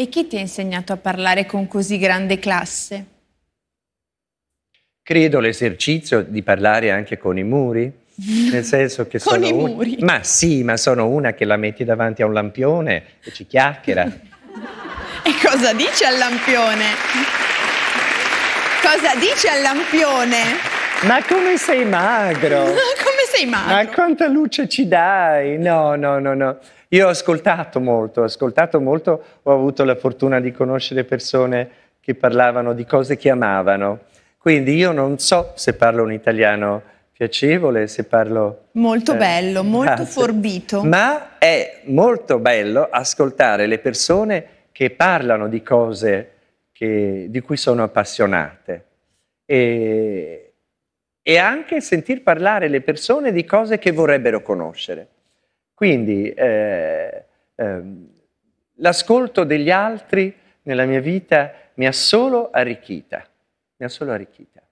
E chi ti ha insegnato a parlare con così grande classe? Credo l'esercizio di parlare anche con i muri, nel senso che con sono i muri. Ma sì, ma sono una che la metti davanti a un lampione e ci chiacchiera. e cosa dice al lampione? Cosa dice al lampione? Ma come sei magro? come sei magro? Ma quanta luce ci dai? No, no, no, no. Io ho ascoltato molto, ho ascoltato molto, ho avuto la fortuna di conoscere persone che parlavano di cose che amavano. Quindi io non so se parlo un italiano piacevole, se parlo... Molto eh, bello, molto grazie. forbito. Ma è molto bello ascoltare le persone che parlano di cose che, di cui sono appassionate. E, e anche sentir parlare le persone di cose che vorrebbero conoscere. Quindi eh, eh, l'ascolto degli altri nella mia vita mi ha solo arricchita, mi ha solo arricchita.